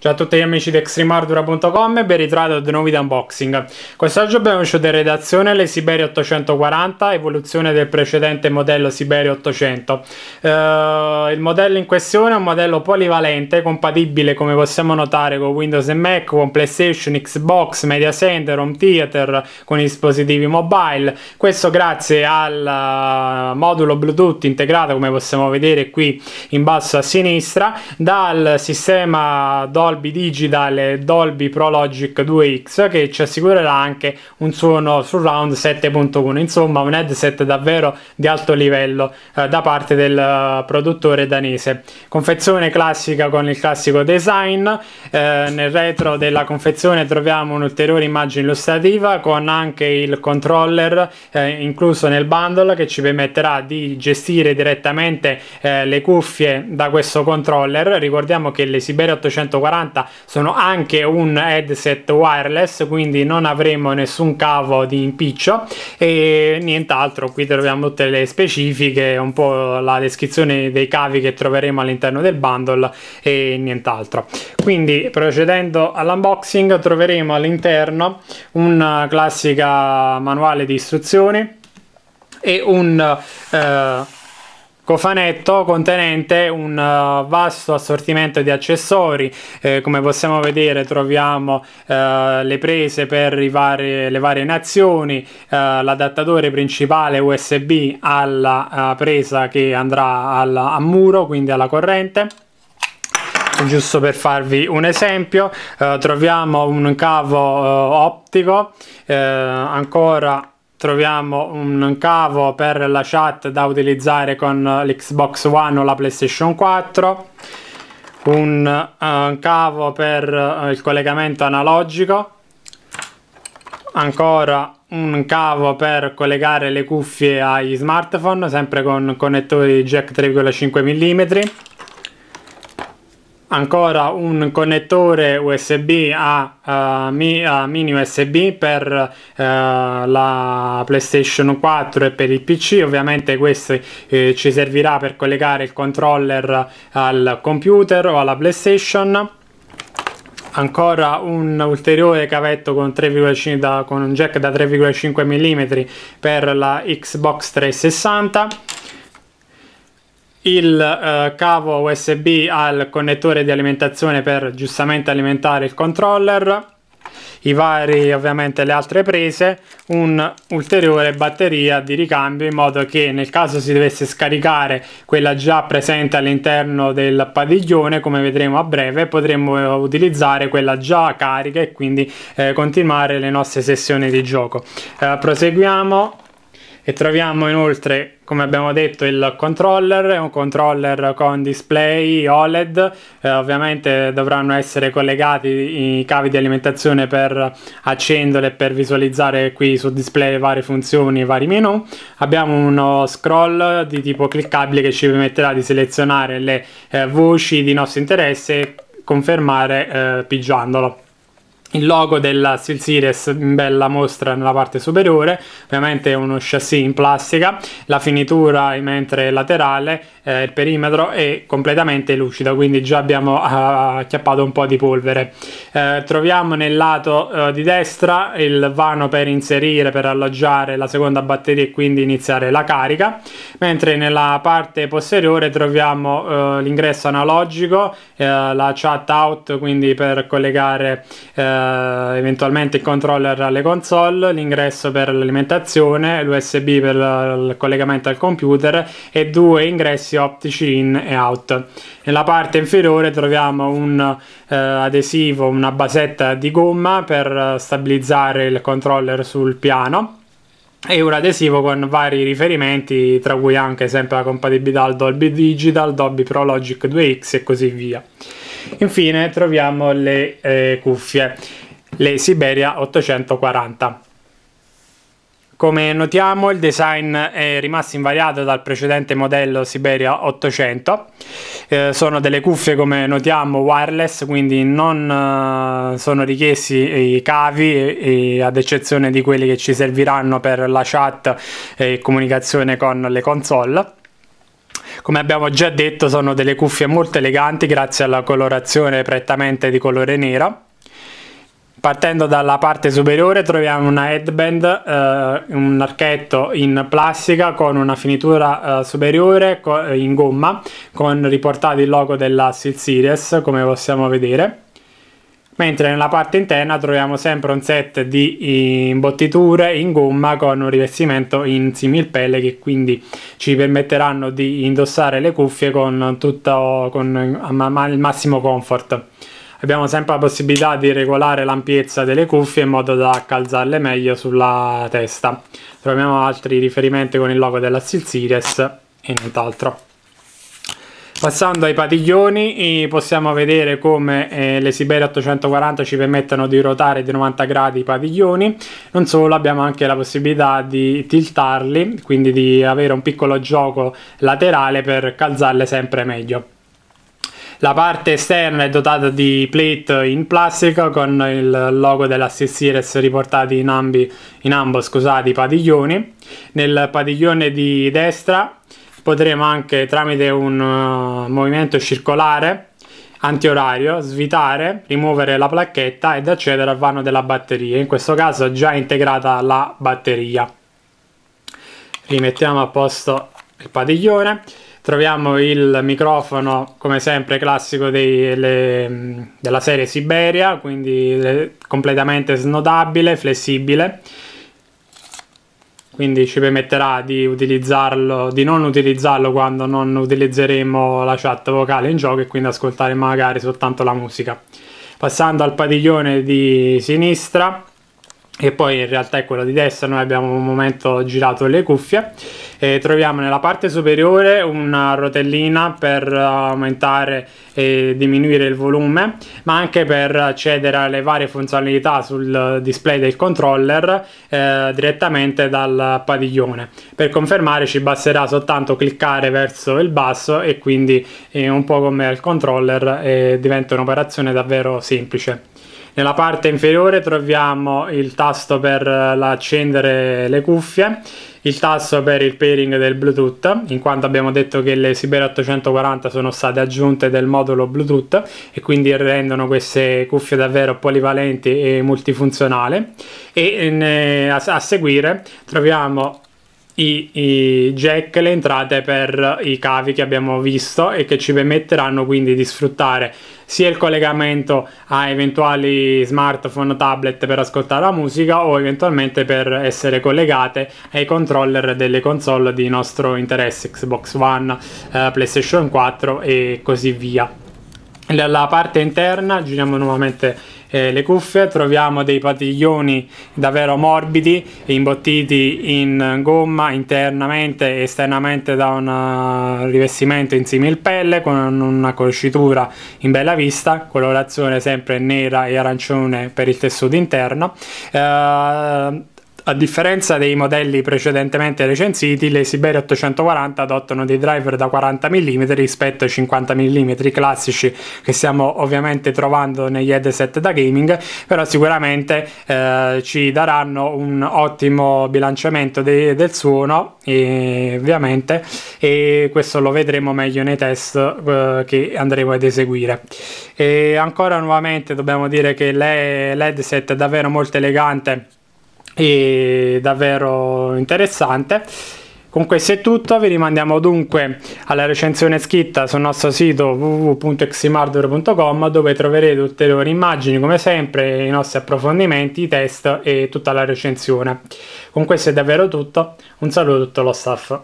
Ciao a tutti gli amici di extremardura.com e ben ritrovati ad un nuovo video unboxing. Quest'oggi abbiamo uscito in redazione le Siberia 840, evoluzione del precedente modello Siberia 800. Uh, eh, il modello in questione è un modello polivalente, compatibile come possiamo notare con Windows e Mac, con PlayStation, Xbox, Media Center, Home Theater, con i dispositivi mobile. Questo grazie al eh, modulo Bluetooth integrato come possiamo vedere qui in basso a sinistra, dal sistema DOS Dolby Digital Dolby Pro Logic 2X che ci assicurerà anche un suono surround 7.1 insomma un headset davvero di alto livello eh, da parte del eh, produttore danese confezione classica con il classico design eh, nel retro della confezione troviamo un'ulteriore immagine illustrativa con anche il controller eh, incluso nel bundle che ci permetterà di gestire direttamente eh, le cuffie da questo controller ricordiamo che le Siberia 840 80 sono anche un headset wireless quindi non avremo nessun cavo di impiccio e nient'altro qui troviamo tutte le specifiche un po' la descrizione dei cavi che troveremo all'interno del bundle e nient'altro quindi procedendo all'unboxing troveremo all'interno una classica manuale di istruzioni e un eh, cofanetto contenente un eh, vasto assortimento di accessori eh, come possiamo vedere troviamo eh, le prese per vari, le varie nazioni eh, l'adattatore principale usb alla eh, presa che andrà al, a muro quindi alla corrente giusto per farvi un esempio eh, troviamo un cavo ottico ancora troviamo un cavo per la chat da utilizzare con l'Xbox One o la PlayStation 4 un uh, cavo per uh, il collegamento analogico ancora un cavo per collegare le cuffie agli smartphone sempre con connettori jack 3,5 mm ancora un connettore USB a, a, eh, mi, a mini USB per eh, la PlayStation 4 e per il PC, ovviamente questo eh, ci servirà per collegare il controller al computer o alla PlayStation ancora un ulteriore cavetto con, 3, da, con un jack da 3,5 mm per la Xbox 360 il eh, cavo USB al connettore di alimentazione per giustamente alimentare il controller i vari ovviamente le altre prese un'ulteriore batteria di ricambio in modo che nel caso si dovesse scaricare quella già presente all'interno del padiglione come vedremo a breve potremmo utilizzare quella già carica e quindi eh, continuare le nostre sessioni di gioco eh, proseguiamo e troviamo inoltre, come abbiamo detto, il controller, è un controller con display OLED, eh, ovviamente dovranno essere collegati i cavi di alimentazione per accendere e per visualizzare qui sul display varie funzioni e vari menu. Abbiamo uno scroll di tipo cliccabile che ci permetterà di selezionare le eh, voci di nostro interesse e confermare eh, pigiandolo il logo della Steel Series in bella mostra nella parte superiore, ovviamente è uno chassis in plastica, la finitura in mentre laterale eh, il perimetro è completamente lucido, quindi già abbiamo ah, acchiappato un po' di polvere. Eh, troviamo nel lato eh, di destra il vano per inserire, per alloggiare la seconda batteria e quindi iniziare la carica, mentre nella parte posteriore troviamo eh, l'ingresso analogico, eh, la chat out, quindi per collegare eh, eventualmente il controller alle console, l'ingresso per l'alimentazione, l'USB per il collegamento al computer e due ingressi optici in e out. Nella parte inferiore troviamo un eh, adesivo, una basetta di gomma per eh, stabilizzare il controller sul piano e un adesivo con vari riferimenti tra cui anche sempre la compatibilità al Dolby Digital, Dolby Pro Logic 2X e così via. Infine troviamo le eh, cuffie, le Siberia 840. Come notiamo il design è rimasto invariato dal precedente modello Siberia 800, eh, sono delle cuffie come notiamo wireless, quindi non eh, sono richiesti i cavi e, ad eccezione di quelli che ci serviranno per la chat e comunicazione con le console. Come abbiamo già detto sono delle cuffie molto eleganti grazie alla colorazione prettamente di colore nero Partendo dalla parte superiore troviamo una headband, eh, un archetto in plastica con una finitura eh, superiore eh, in gomma con riportato il logo della Steel Series come possiamo vedere. Mentre nella parte interna troviamo sempre un set di imbottiture in gomma con un rivestimento in similpelle che quindi ci permetteranno di indossare le cuffie con, tutto, con il massimo comfort abbiamo sempre la possibilità di regolare l'ampiezza delle cuffie in modo da calzarle meglio sulla testa. Troviamo altri riferimenti con il logo della Steel Series e nient'altro. Passando ai padiglioni possiamo vedere come eh, le Siberia 840 ci permettono di ruotare di 90 gradi i padiglioni, non solo abbiamo anche la possibilità di tiltarli, quindi di avere un piccolo gioco laterale per calzarle sempre meglio. La parte esterna è dotata di plate in plastica con il logo della Series riportati in, ambi, in ambo scusate, i padiglioni. Nel padiglione di destra potremo anche tramite un uh, movimento circolare antiorario, svitare, rimuovere la placchetta ed accedere al vano della batteria, in questo caso è già integrata la batteria. Rimettiamo a posto il padiglione troviamo il microfono come sempre classico dei, le, della serie Siberia, quindi eh, completamente snodabile, flessibile quindi ci permetterà di utilizzarlo, di non utilizzarlo quando non utilizzeremo la chat vocale in gioco e quindi ascoltare magari soltanto la musica. Passando al padiglione di sinistra e poi in realtà è quello di destra, noi abbiamo un momento girato le cuffie e troviamo nella parte superiore una rotellina per aumentare e diminuire il volume ma anche per accedere alle varie funzionalità sul display del controller eh, direttamente dal padiglione. Per confermare ci basterà soltanto cliccare verso il basso e quindi eh, un po' come al controller eh, diventa un'operazione davvero semplice. Nella parte inferiore troviamo il tasto per eh, accendere le cuffie, il tasto per il pairing del Bluetooth, in quanto abbiamo detto che le Siberia 840 sono state aggiunte del modulo Bluetooth e quindi rendono queste cuffie davvero polivalenti e multifunzionali. E eh, a seguire troviamo i, i, jack, le entrate per i cavi che abbiamo visto e che ci permetteranno quindi di sfruttare sia il collegamento a eventuali smartphone o tablet per ascoltare la musica o eventualmente per essere collegate ai controller delle console di nostro interesse Xbox One, eh, PlayStation 4 e così via. La parte interna, giriamo nuovamente eh, le cuffie, troviamo dei padiglioni davvero morbidi, imbottiti in gomma internamente e esternamente da un eh, rivestimento in similpelle con una coscitura in bella vista, colorazione sempre nera e arancione per il tessuto interno. Eh, a differenza dei modelli precedentemente recensiti, le Siberia 840 adottano dei driver da 40 mm rispetto ai 50 mm classici che stiamo ovviamente trovando negli headset da gaming, però sicuramente eh, ci daranno un ottimo bilanciamento de- del suono, e, ovviamente, e questo lo vedremo meglio nei test eh, che andremo ad eseguire. E ancora nuovamente dobbiamo dire che l'headset è davvero molto elegante e davvero interessante. Con questo è tutto, vi rimandiamo dunque alla recensione scritta sul nostro sito www.ximardware.com dove troverete ulteriori immagini come sempre, i nostri approfondimenti, i test e tutta la recensione. Con questo è davvero tutto, un saluto a tutto lo staff.